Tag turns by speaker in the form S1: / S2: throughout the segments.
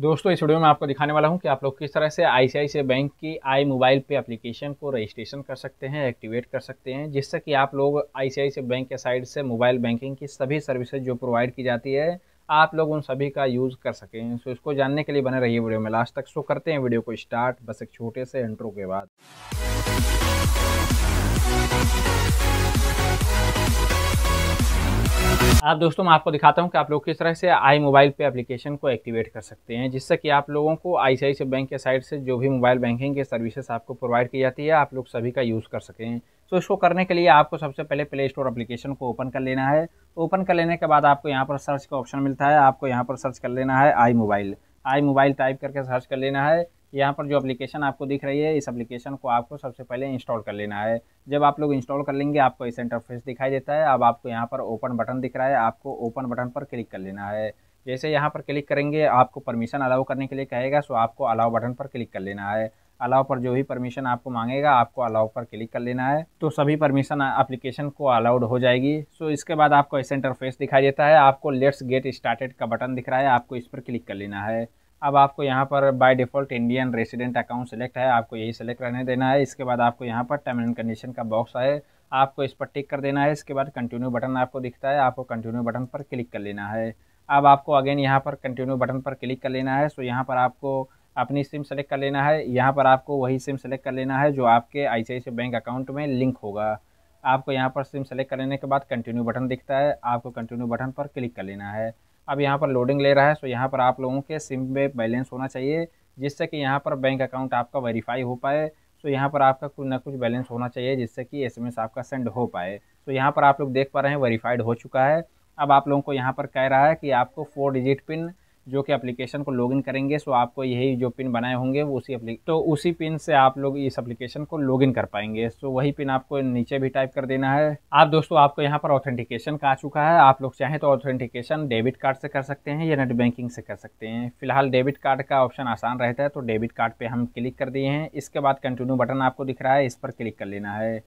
S1: दोस्तों इस वीडियो में आपको दिखाने वाला हूं कि आप लोग किस तरह से आई बैंक की आई मोबाइल पे एप्लीकेशन को रजिस्ट्रेशन कर सकते हैं एक्टिवेट कर सकते हैं जिससे कि आप लोग आई बैंक के साइड से मोबाइल बैंकिंग की सभी सर्विसेज जो प्रोवाइड की जाती है आप लोग उन सभी का यूज़ कर सकें तो इसको जानने के लिए बने रहिए वीडियो में लास्ट तक सो करते हैं वीडियो को स्टार्ट बस एक छोटे से इंट्रो के बाद आप दोस्तों मैं आपको दिखाता हूँ कि आप लोग किस तरह से आई मोबाइल पे एप्लीकेशन को एक्टिवेट कर सकते हैं जिससे कि आप लोगों को आई बैंक के साइड से जो भी मोबाइल बैंकिंग के सर्विसेज आपको प्रोवाइड की जाती है आप लोग सभी का यूज़ कर सकें तो इसको करने के लिए आपको सबसे पहले प्ले स्टोर अप्लीकेशन को ओपन कर लेना है ओपन कर लेने के बाद आपको यहाँ पर सर्च का ऑप्शन मिलता है आपको यहाँ पर सर्च कर लेना है iMobile iMobile type करके सर्च कर लेना है यहाँ पर जो एप्लीकेशन आपको दिख रही है इस एप्लीकेशन को आपको सबसे पहले इंस्टॉल कर लेना है जब आप लोग इंस्टॉल कर लेंगे आपको इस इंटरफेस दिखाई देता है अब आपको यहाँ पर ओपन बटन दिख रहा है आपको ओपन बटन पर क्लिक कर लेना है जैसे यहाँ पर क्लिक करेंगे आपको परमिशन अलाउ करने के लिए कहेगा सो आपको अलाउ बटन पर क्लिक कर लेना है अलाउ पर जो भी परमिशन आपको मांगेगा आपको अलाउ पर क्लिक कर लेना है तो सभी परमिशन एप्लीकेशन को अलाउड हो जाएगी सो इसके बाद आपको ऐसे इंटरफेस दिखाई देता है आपको लेट्स गेट स्टार्टेड का बटन दिख रहा है आपको इस पर क्लिक कर लेना है अब आपको यहाँ पर by default Indian resident account select है आपको यही सेलेक्ट रहने देना है इसके बाद आपको यहाँ पर टर्म एंड कंडीशन का बॉक्स है आपको इस पर टिक कर देना है इसके बाद कंटिन्यू बटन आपको दिखता है आपको कंटिन्यू बटन पर क्लिक कर लेना है अब आपको अगेन यहाँ पर कंटिन्यू बटन पर क्लिक कर लेना है सो यहाँ पर आपको अपनी सिम सेलेक्ट कर लेना है यहाँ पर आपको वही सिम सेलेक्ट कर लेना है जो आपके आई बैंक अकाउंट में लिंक होगा आपको यहाँ पर सिम सेलेक्ट कर लेने के बाद कंटिन्यू बटन दिखता है आपको कंटिन्यू बटन पर क्लिक कर लेना है अब यहाँ पर लोडिंग ले रहा है सो यहाँ पर आप लोगों के सिम में बैलेंस होना चाहिए जिससे कि यहाँ पर बैंक अकाउंट आपका वेरीफाई हो पाए सो यहाँ पर आपका कुछ ना कुछ बैलेंस होना चाहिए जिससे कि एसएमएस आपका सेंड हो पाए सो यहाँ पर आप लोग देख पा रहे हैं वेरीफाइड हो चुका है अब आप लोगों को यहाँ पर कह रहा है कि आपको फोर डिजिट पिन जो कि एप्लीकेशन को लॉगिन करेंगे सो आपको यही जो पिन बनाए होंगे वो उसी तो उसी पिन से आप लोग इस एप्लीकेशन को लॉगिन कर पाएंगे सो वही पिन आपको नीचे भी टाइप कर देना है आप दोस्तों आपको यहाँ पर ऑथेंटिकेशन का आ चुका है आप लोग चाहें तो ऑथेंटिकेशन डेबिट कार्ड से कर सकते हैं या नेट बैंकिंग से कर सकते हैं फिलहाल डेबिट कार्ड का ऑप्शन आसान रहता है तो डेबिट कार्ड पर हम क्लिक कर दिए हैं इसके बाद कंटिन्यू बटन आपको दिख रहा है इस पर क्लिक कर लेना है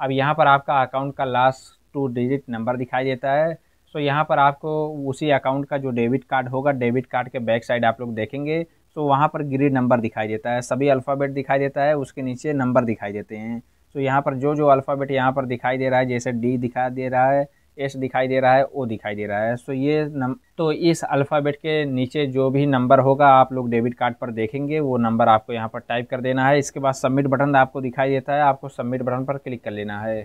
S1: अब यहाँ पर आपका अकाउंट का लास्ट टू डिजिट नंबर दिखाई देता है सो यहाँ पर आपको उसी अकाउंट का जो डेबिट कार्ड होगा डेबिट कार्ड के बैक साइड आप लोग देखेंगे सो वहाँ पर ग्रिड नंबर दिखाई देता है सभी अल्फ़ाबेट दिखाई देता है उसके नीचे नंबर दिखाई देते हैं सो यहाँ पर जो जो अल्फ़ाबेट यहाँ पर दिखाई दे रहा है जैसे डी दिखाई दे रहा है एस दिखाई दे रहा है ओ दिखाई दे रहा है सो ये नम तो इस अल्फ़ाबेट के नीचे जो भी नंबर होगा आप लोग डेबिट कार्ड पर देखेंगे वो नंबर आपको यहाँ पर टाइप कर देना है इसके बाद सबमिट बटन आपको दिखाई देता है आपको सबमिट बटन पर क्लिक कर लेना है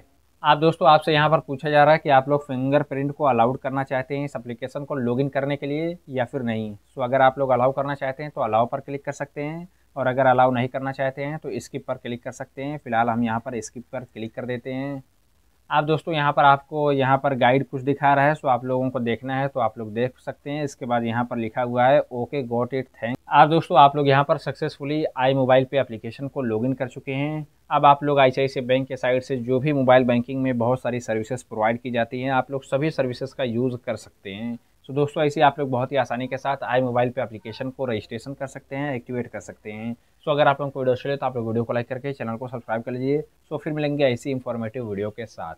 S1: आप दोस्तों आपसे यहाँ पर पूछा जा रहा है कि आप लोग फिंगरप्रिंट को अलाउड करना चाहते हैं इस अप्लीकेशन को लॉगिन करने के लिए या फिर नहीं सो अगर आप लोग अलाउ करना चाहते हैं तो अलाउ पर क्लिक कर सकते हैं और अगर अलाउ नहीं करना चाहते हैं तो स्किप पर क्लिक कर सकते हैं फिलहाल हम यहाँ पर स्किप पर क्लिक कर देते हैं आप दोस्तों यहाँ पर आपको यहाँ पर गाइड कुछ दिखा रहा है सो आप लोगों को देखना है तो आप लोग देख सकते हैं इसके बाद यहाँ पर लिखा हुआ है ओके गोट इट थैंक आप दोस्तों आप लोग यहाँ पर successfully iMobile pay application को लॉगिन कर चुके हैं अब आप लोग आई सी बैंक के साइड से जो भी मोबाइल बैंकिंग में बहुत सारी सर्विसेज प्रोवाइड की जाती हैं आप लोग सभी सर्विसेज का यूज़ कर सकते हैं सो दोस्तों ऐसे आप लोग बहुत ही आसानी के साथ आई मोबाइल पे एप्लीकेशन को रजिस्ट्रेशन कर सकते हैं एक्टिवेट कर सकते हैं सो अगर आप लोग को वीडियो चले तो आप लोग वीडियो को लाइक करके चैनल को सब्सक्राइब कर लीजिए सो फिर मिलेंगे ऐसी इन्फॉर्मेटिव वीडियो के साथ